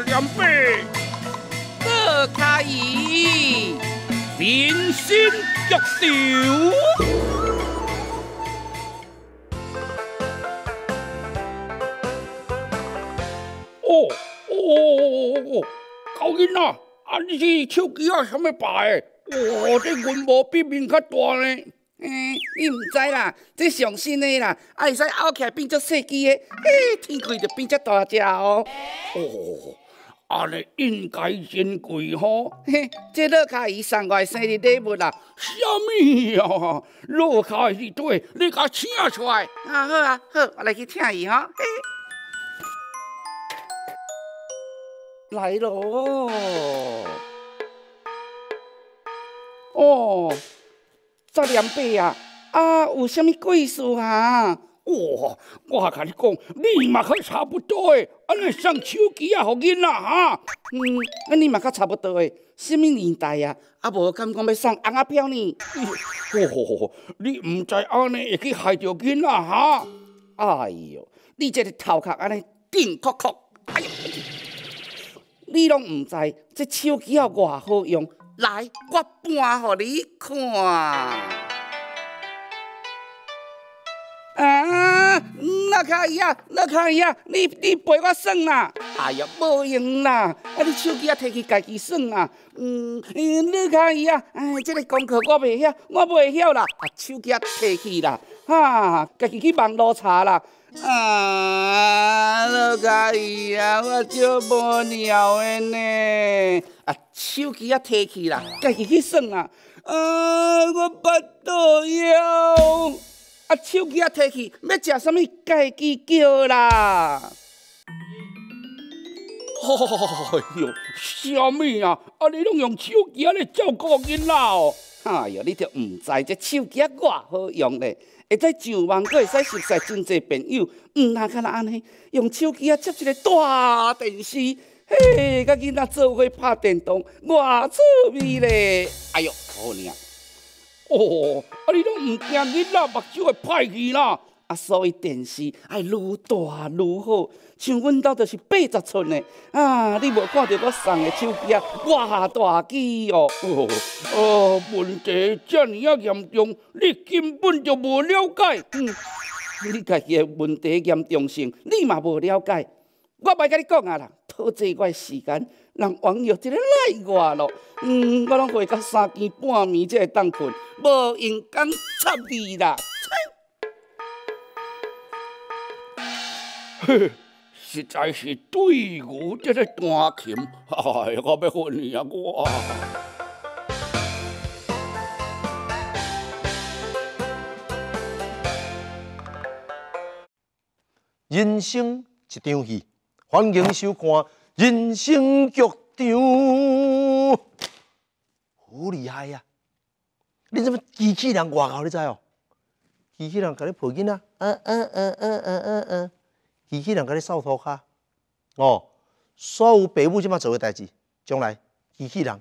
两杯，够可一，民心足潮。哦哦哦哦哦！高哦，哦，啊！你哦，手机啊，哦，哦，牌？哇，这哦，哦，比面较大呢。嗯，你唔知啦，这上新哦，啦，啊，会使哦，起变作哦，机哦，嘿，哦，开就变作大只哦。哦。啊，你应该真贵吼，嘿，这洛卡伊送我生日礼物啦？什么呀？洛卡伊对，底？你家请出来？啊好啊好，我来去请伊哈。来咯，哦，十两百啊？啊，有甚物贵事啊？我，我甲你讲，你嘛甲差不多诶，安尼送手机啊，互囡仔哈。嗯，安尼嘛较差不多诶，什么年代啊？啊无敢讲要送红仔飘呢。嚯嚯嚯嚯，你毋知安尼会去害着囡仔哈。哎哟，你这个头壳安尼顶壳壳。哎呦，你拢毋知这手机啊偌好用，来，我搬互你看。乐卡伊啊，乐卡伊啊，你你陪我耍啦？哎呀，无用啦！啊，你手机啊摕去家己耍啦。嗯，乐卡伊啊，哎，这个功课我未晓，我未晓啦。啊，手机啊摕去啦，哈，家己去网络查啦。啊，乐卡伊啊，我少无聊的呢。啊，手机啊摕去啦，家己去耍啦。啊，我巴肚枵。啊，手机啊，摕起要食啥物，家己叫啦。哎呦，啥物啊？啊，你拢用手机啊来照顾囡仔哦。哎呦，你都唔知这手机偌好用咧，会使上网，佫会使熟识真侪朋友。唔，哪敢那安尼，用手机啊接一个大电视，嘿，甲囡仔做伙拍电动，偌趣味咧。哎呦，好厉哦，啊！你拢毋惊你那目睭会歹去啦。啊，所以电视爱愈大愈好。像阮兜就是八十寸的，啊！你无看着我送的手机偌大机哦？哦，问题尔啊严重，你根本就无了解。嗯，你家己的问题严重性，你嘛无了解。我卖甲你讲啊啦，多济个时间。人网友即个赖我咯，嗯，我拢会到三更半暝才会当困，无用功插字啦。呵，实在是对牛即个弹琴，哎，我要昏你啊！哇！人生一场戏，欢迎收看。人生剧场好厉害呀！你怎么机器人外交？你知哦？机器人跟你抱囡啊？嗯嗯嗯嗯嗯嗯嗯。机器人跟你扫涂骹，哦，扫有备母即么做的代志，将来机器人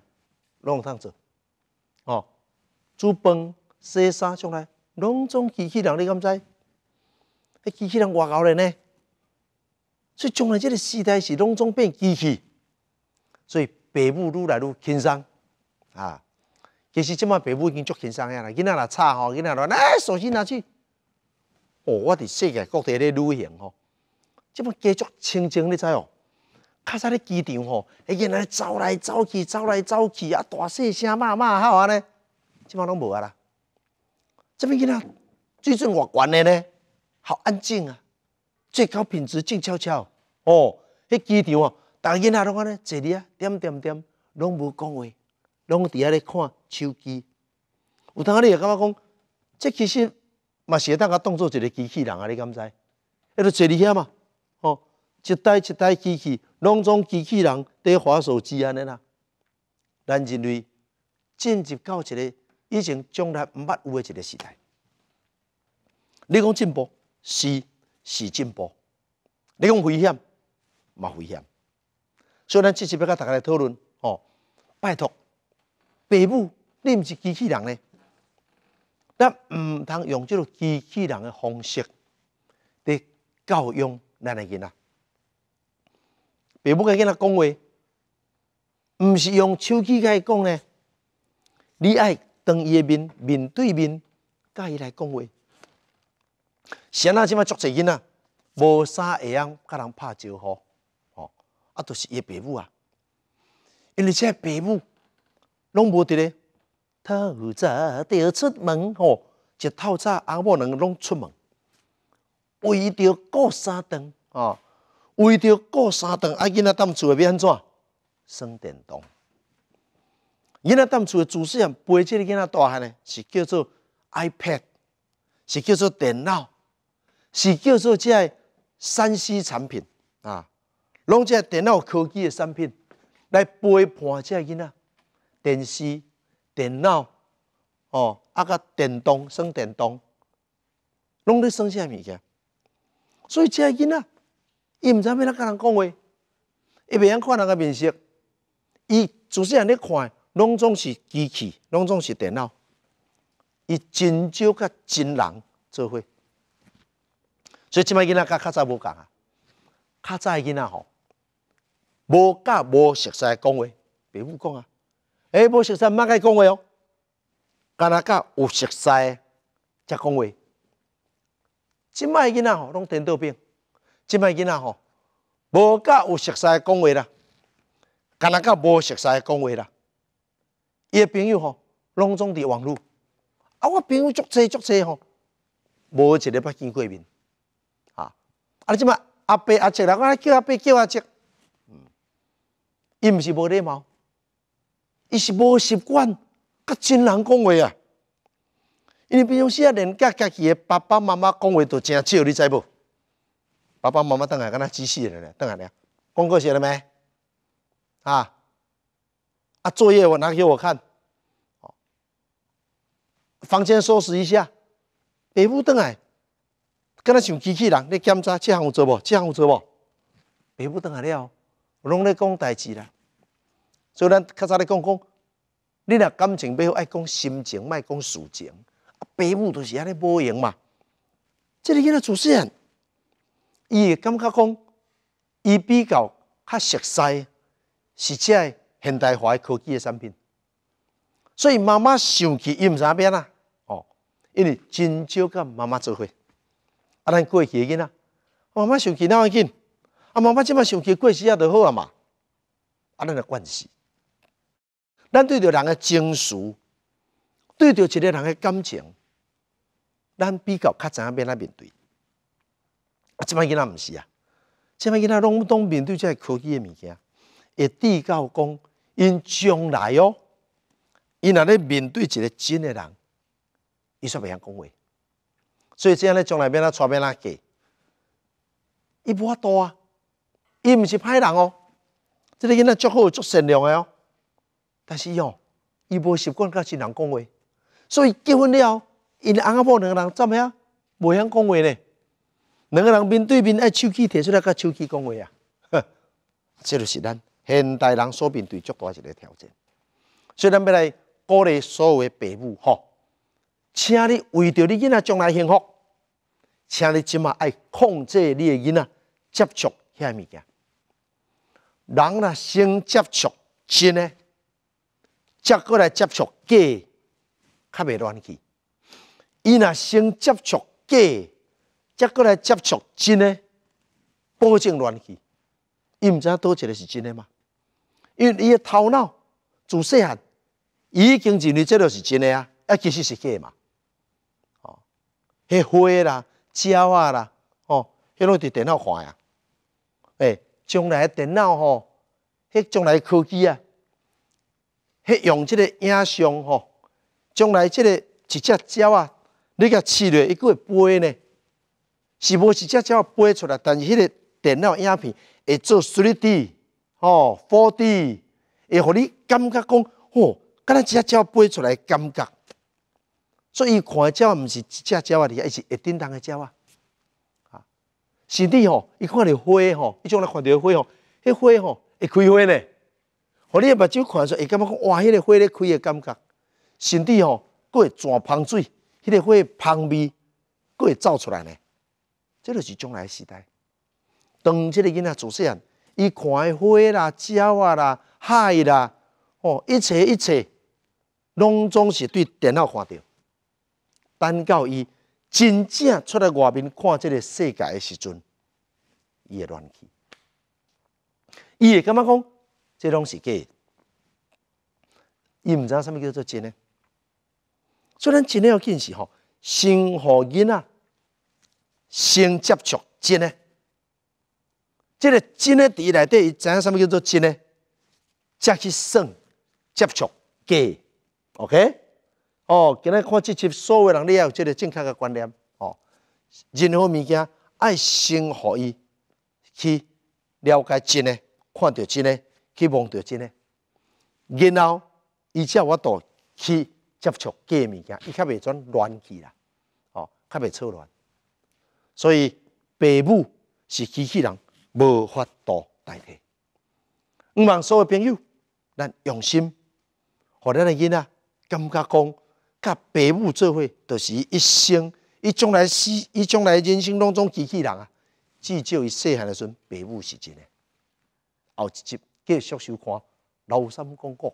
拢有通做哦。煮饭、洗衫，将来拢总机器人，你敢知？迄机器人外交咧呢？所以将来这个时代是拢总变机器，所以父母愈来愈轻松啊！其实即马父母已经足轻松啦，囡仔若吵吼，囡仔来，哎，手机拿去。哦，我伫世界各地咧旅行吼，即马继续清清，你知哦？较早咧机场吼，迄个囡仔走来走去，走来走去，啊大细声嘛嘛，好安尼，即马拢无啊啦。即边囡仔最近偌悬咧呢，好安静啊。最高品质静悄悄哦，迄机场哦，大家因拢安尼坐哩啊，点点点拢无讲话，拢伫遐咧看手机。有当阿哩也感觉讲，这其实嘛是阿当甲当做一个机器人啊，你敢知？迄个坐哩遐嘛，哦，一台一台机器，拢种机器人在华手机安尼啦，咱人类进入到一个以前从来毋捌有诶一个时代。你讲进步是。是进步。你讲危险嘛危险。所以咱这次要八大家来讨论哦。拜托，爸母，你毋是机器人呢？咱毋通用即个机器人诶方式伫教育咱诶囡仔。爸母甲囡仔讲话，毋是用手机甲伊讲呢？你爱当伊诶面面对面，甲伊来讲话。是安在即卖足侪囡仔，无啥会用甲人拍照吼，吼啊，都是伊个保姆啊。因为即个保母拢无伫咧，透早要出门吼，一套衫阿不能拢出门，为着过三顿啊，为着过三顿啊，囡仔踮厝厝要安怎？生电动。囡仔踮厝的主持人背起个囡仔大汉咧，是叫做 iPad，是叫做电脑。是叫做即个三 C 产品啊，拢即个电脑科技的产品来陪伴即个囡仔，电视、电脑，哦，啊个电动算电动，拢咧剩啥物件？所以即个囡仔，伊毋知要哪甲人讲话，伊袂晓看人家面色，伊就是安尼看，拢总是机器，拢总是电脑，伊真少甲真人做伙。所以，即麦囡仔甲较早无共啊！较早的囡仔吼，无教无熟悉讲话，别误讲啊！哎，无熟识莫该讲话哦。干那个有熟识才讲话。今麦囡仔吼拢得脑病，今麦囡仔吼无教有熟悉讲话啦，干那个无熟识讲话啦。伊的朋友吼拢总伫网路，啊，我朋友足济足济吼，无一日不见过面。你即麻，阿伯阿人，我来叫阿伯叫阿叔。嗯，伊毋是无礼貌，伊是无习惯。甲亲人讲话啊，因为平常时啊，连家家己诶，爸爸妈妈讲话都这少，你，在无？爸爸妈妈当矮，敢若机器人咧？邓矮咧？功课写了没？啊？啊？作业我拿给我看。房间收拾一下。北屋邓来，敢若像机器人，咧检查这项有做无？这项有做无？爸母懂来了，我拢咧讲代志啦。所以咱较早咧讲讲，你若感情背后爱讲心情，莫讲事情，爸母都是安尼无用嘛。个囝个主持人，伊会感觉讲，伊比较较熟悉，是即个现代化科技诶产品。所以妈妈伊毋知啥变啦？哦，因为真少甲妈妈做伙。啊，咱过去要囡仔，妈妈想起哪要紧？啊，妈妈即摆想起过时也都好啊嘛。啊，咱的关系，咱对着人的情绪，对着一个人的感情，咱比较较知影要怎样面对？啊，即摆囡仔毋是啊，即摆囡仔拢拢面对即个科技诶物件。会被较讲，因将来哦，因若咧面对一个真诶人，伊煞袂晓讲话。所以这样咧，将来变啊，传变哪个？伊无法度啊，伊毋是歹人哦。这个囡仔足好足善良诶哦，但是哦，伊无习惯甲新人讲话。所以结婚了，因翁仔某两个人怎么样？袂晓讲话呢？两个人面对面，爱手机摕出来甲手机讲话啊。这就是咱现代人所面对足大一个挑战。所以咱要来鼓励所有的父母吼。请你为着你囡仔将来幸福。请你即马爱控制你诶囡仔接触遐物件。人若先接触真诶，接过来接触假，较袂乱去；伊若先接触假，接过来接触真诶，保证乱去。伊毋知倒一个是真诶嘛？因为伊诶头脑自细汉已经认为即个是真诶啊，啊，其实是假嘛，哦，迄花啦。鸟啊啦，哦，迄拢伫电脑看呀。哎，将来电脑吼，迄将来科技啊，迄用即个影像吼，将来即个一只鸟啊，你甲饲落伊佫会飞呢，是无一只鸟飞出来？但是迄个电脑影片会做 three D 吼 f o u r D，会互你感觉讲，吼、哦，若一只鸟飞出来，感觉。所以伊看的鸟毋是一只鸟啊，而伊是一叮当的鸟啊。啊，甚至吼，伊看到花吼，伊将来看到的花吼，迄花吼会开花呢。互你目睭看出阵会感觉哇，迄个花咧开的感觉。甚至吼，佫会钻芳水，迄个花的香味佫会走出来呢。这就是将来时代，当即个囡仔做细汉，伊看的花啦、鸟啊啦、海啦，哦，一切一切拢总是对电脑看着。等到伊真正出来外面看这个世界的时阵，伊会乱去。伊会感觉讲？这拢是假诶，伊毋知影什物叫做真呢？以咱真诶要见是吼，先何因啊？先接触真呢？即个真伫伊内底伊知影什物叫做真呢？再去算接触假，OK？哦，今日看这集，所有人，你要有这个正确的观念。哦，任何物件，爱先互伊去了解真诶，看到真诶，去望着真诶，然后，以有法度去接触假物件，伊较袂做乱去啦。哦，较袂错乱。所以，父母是机器人无法度代替。五望所有朋友，咱用心，互咱诶囡仔，感觉讲。白母最坏，就是一生。伊将来死，伊将来人生当中机器人啊，至少伊细汉的时阵，白母是真诶。后一集继续收看《老三广告》。